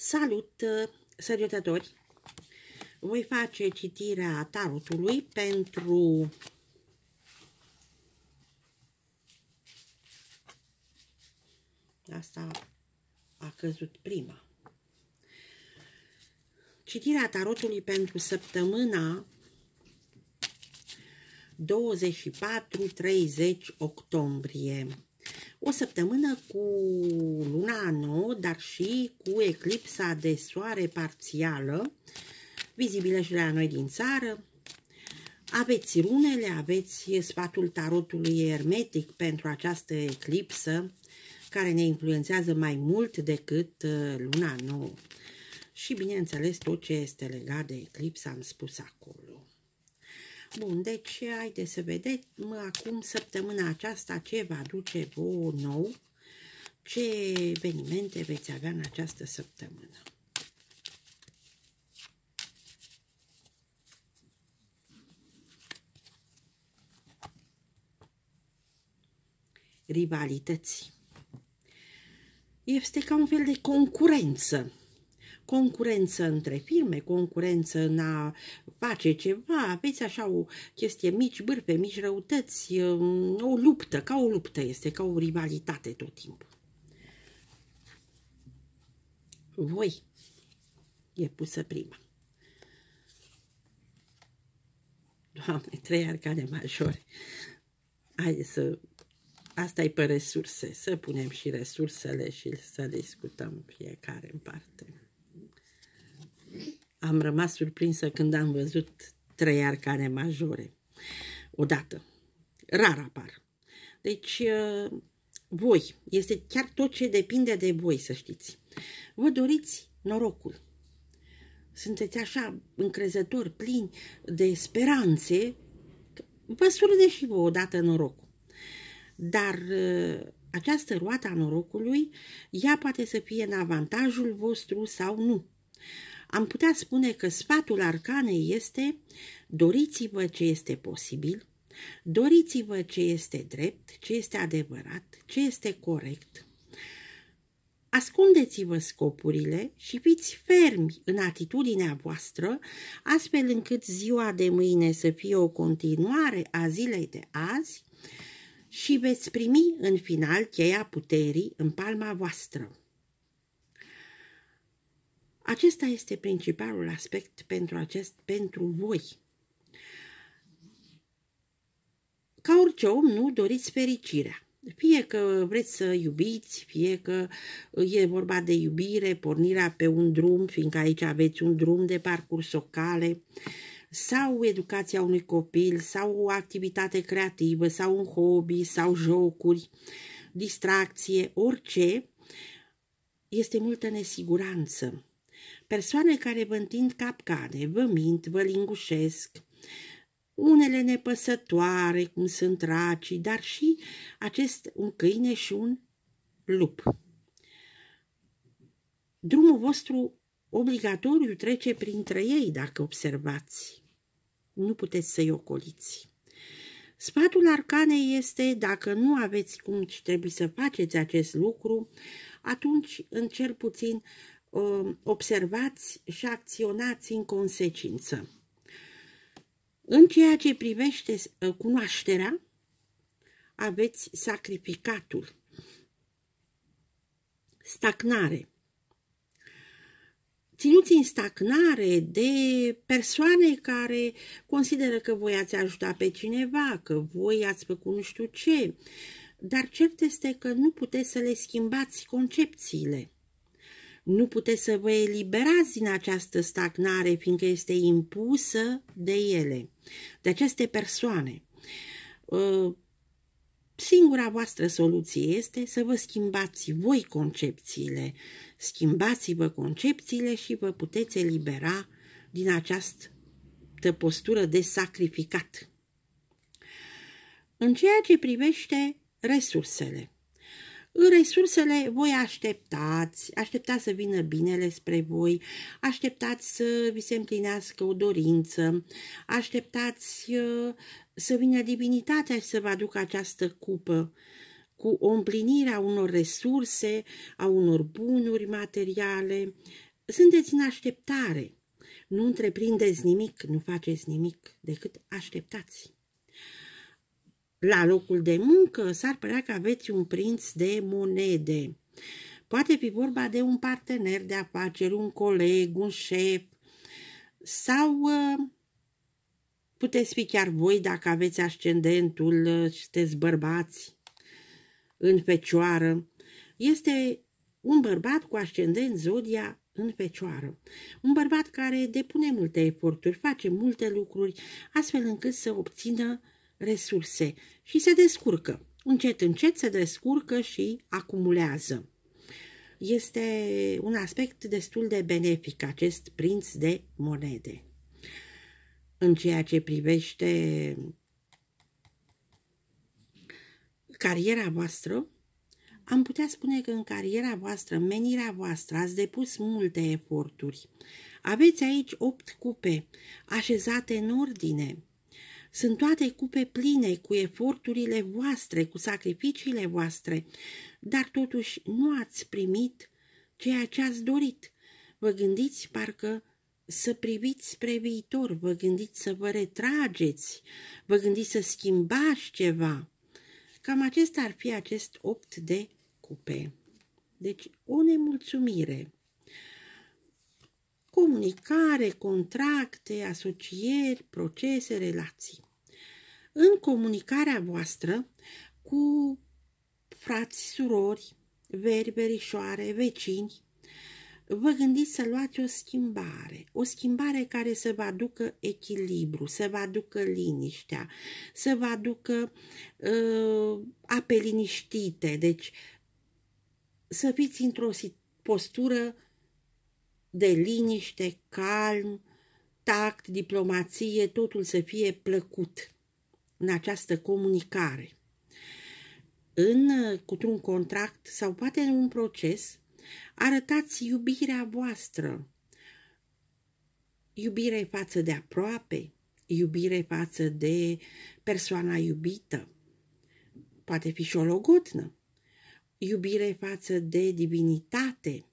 Salut, uh, sărutători! Voi face citirea tarotului pentru Asta a căzut prima. Citirea tarotului pentru săptămâna 24-30 octombrie. O săptămână cu luna nouă, dar și cu eclipsa de soare parțială, vizibile și la noi din țară. Aveți runele, aveți sfatul tarotului ermetic pentru această eclipsă, care ne influențează mai mult decât uh, luna nouă. Și, bineînțeles, tot ce este legat de eclipsă am spus acolo. Bun, deci haideți să vedem acum săptămâna aceasta ce va aduce vouă nou, ce evenimente veți avea în această săptămână. Rivalități. Este ca un fel de concurență concurență între firme, concurență în a face ceva, aveți așa o chestie mici bârfe, mici răutăți, um, o luptă, ca o luptă este, ca o rivalitate tot timpul. Voi e pusă prima. Doamne, trei arcane majore. Hai să... Asta e pe resurse, să punem și resursele și să discutăm fiecare în parte am rămas surprinsă când am văzut trei arcane majore odată. Rar apar. Deci, uh, voi, este chiar tot ce depinde de voi, să știți. Vă doriți norocul. Sunteți așa încrezători, plini de speranțe, vă surde și vă odată norocul. Dar uh, această roată a norocului, ea poate să fie în avantajul vostru sau nu am putea spune că sfatul arcanei este doriți-vă ce este posibil, doriți-vă ce este drept, ce este adevărat, ce este corect. Ascundeți-vă scopurile și fiți fermi în atitudinea voastră, astfel încât ziua de mâine să fie o continuare a zilei de azi și veți primi în final cheia puterii în palma voastră. Acesta este principalul aspect pentru, acest, pentru voi. Ca orice om, nu doriți fericirea. Fie că vreți să iubiți, fie că e vorba de iubire, pornirea pe un drum, fiindcă aici aveți un drum de parcurs, o cale, sau educația unui copil, sau o activitate creativă, sau un hobby, sau jocuri, distracție, orice, este multă nesiguranță. Persoane care vă întind capcane, vă mint, vă lingușesc, unele nepăsătoare, cum sunt racii, dar și acest un câine și un lup. Drumul vostru obligatoriu trece printre ei, dacă observați. Nu puteți să-i ocoliți. Sfatul arcanei este, dacă nu aveți cum și trebuie să faceți acest lucru, atunci, în cel puțin, Um, observați și acționați în consecință. În ceea ce privește uh, cunoașterea, aveți sacrificatul, stagnare. Ținuți în stagnare de persoane care consideră că voi ați ajutat pe cineva, că voi ați făcut nu știu ce, dar cert este că nu puteți să le schimbați concepțiile nu puteți să vă eliberați din această stagnare, fiindcă este impusă de ele, de aceste persoane. Uh, singura voastră soluție este să vă schimbați voi concepțiile. Schimbați-vă concepțiile și vă puteți elibera din această postură de sacrificat. În ceea ce privește resursele, resursele voi așteptați, așteptați să vină binele spre voi, așteptați să vi se împlinească o dorință, așteptați uh, să vină divinitatea și să vă aducă această cupă cu o împlinire a unor resurse, a unor bunuri materiale. Sunteți în așteptare. Nu întreprindeți nimic, nu faceți nimic decât așteptați. La locul de muncă s-ar părea că aveți un prinț de monede. Poate fi vorba de un partener de afaceri, un coleg, un șef sau uh, puteți fi chiar voi dacă aveți ascendentul, uh, sunteți bărbați în fecioară. Este un bărbat cu ascendent zodia în fecioară. Un bărbat care depune multe eforturi, face multe lucruri, astfel încât să obțină uh, resurse și se descurcă. Încet, încet se descurcă și acumulează. Este un aspect destul de benefic acest prinț de monede. În ceea ce privește cariera voastră, am putea spune că în cariera voastră, menirea voastră, ați depus multe eforturi. Aveți aici opt cupe, așezate în ordine, sunt toate cupe pline cu eforturile voastre, cu sacrificiile voastre, dar totuși nu ați primit ceea ce ați dorit. Vă gândiți parcă să priviți spre viitor, vă gândiți să vă retrageți, vă gândiți să schimbați ceva. Cam acesta ar fi acest opt de cupe. Deci, o nemulțumire. Comunicare, contracte, asocieri, procese, relații în comunicarea voastră cu frați, surori, veri, verișoare, vecini, vă gândiți să luați o schimbare, o schimbare care să vă aducă echilibru, să vă aducă liniștea, să vă aducă uh, ape liniștite, deci să fiți într-o postură de liniște, calm, tact, diplomație, totul să fie plăcut în această comunicare. În, uh, un contract sau poate în un proces, arătați iubirea voastră, iubire față de aproape, iubire față de persoana iubită, poate fi și o logotnă, iubire față de divinitate.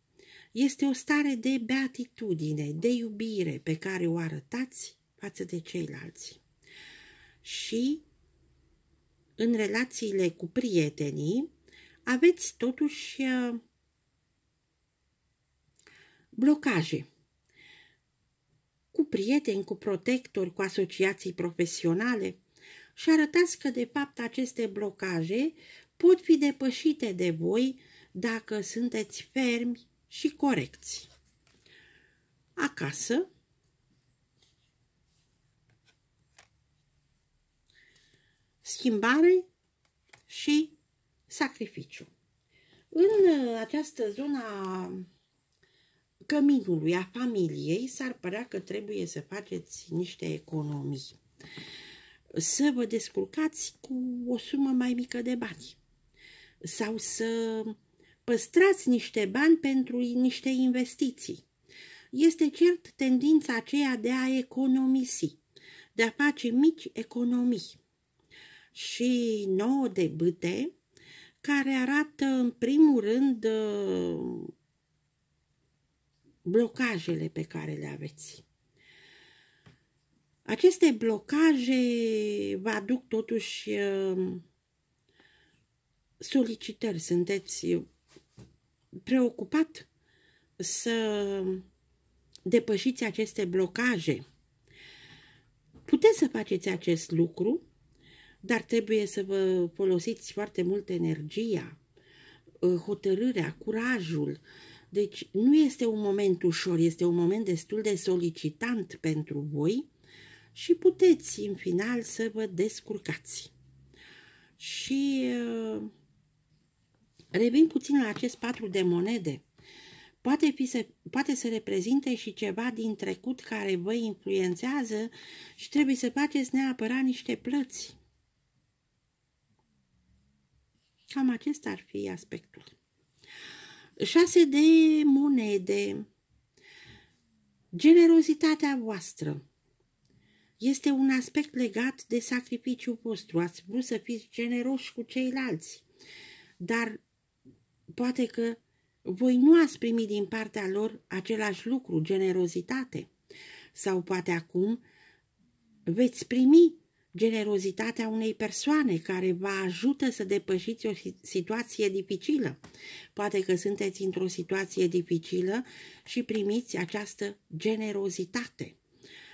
Este o stare de beatitudine, de iubire pe care o arătați față de ceilalți și în relațiile cu prietenii, aveți totuși uh, blocaje cu prieteni, cu protectori, cu asociații profesionale și arătați că, de fapt, aceste blocaje pot fi depășite de voi dacă sunteți fermi și corecți. Acasă, schimbare și sacrificiu. În uh, această zonă căminului, a familiei, s-ar părea că trebuie să faceți niște economii. Să vă descurcați cu o sumă mai mică de bani. Sau să păstrați niște bani pentru niște investiții. Este cert tendința aceea de a economisi, de a face mici economii și 9 de bâte, care arată în primul rând uh, blocajele pe care le aveți. Aceste blocaje vă aduc totuși uh, solicitări. Sunteți preocupat să depășiți aceste blocaje. Puteți să faceți acest lucru dar trebuie să vă folosiți foarte mult energia, uh, hotărârea, curajul. Deci nu este un moment ușor, este un moment destul de solicitant pentru voi și puteți în final să vă descurcați. Și uh, revin puțin la acest patru de monede. Poate, fi se, poate să reprezinte și ceva din trecut care vă influențează și trebuie să faceți neapărat niște plăți Cam acesta ar fi aspectul. 6 de monede. Generozitatea voastră este un aspect legat de sacrificiul vostru. Ați vrut să fiți generoși cu ceilalți, dar poate că voi nu ați primit din partea lor același lucru, generozitate. Sau poate acum veți primi generozitatea unei persoane care vă ajută să depășiți o situație dificilă. Poate că sunteți într-o situație dificilă și primiți această generozitate.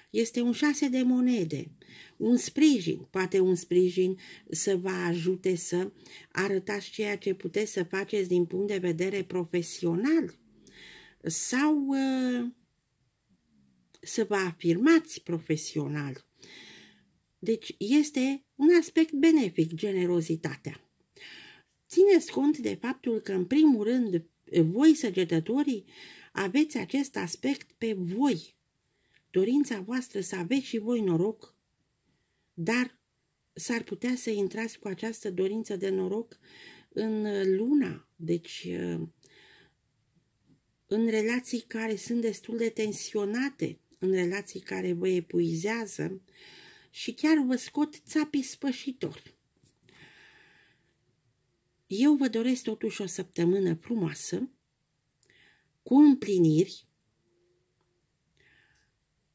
Este un șase de monede, un sprijin, poate un sprijin să vă ajute să arătați ceea ce puteți să faceți din punct de vedere profesional sau uh, să vă afirmați profesional deci este un aspect benefic generozitatea. Țineți cont de faptul că, în primul rând, voi săgetătorii aveți acest aspect pe voi. Dorința voastră să aveți și voi noroc, dar s-ar putea să intrați cu această dorință de noroc în luna, deci în relații care sunt destul de tensionate, în relații care vă epuizează, și chiar vă scot țapi spășitori. Eu vă doresc totuși o săptămână frumoasă, cu împliniri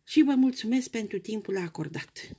și vă mulțumesc pentru timpul acordat.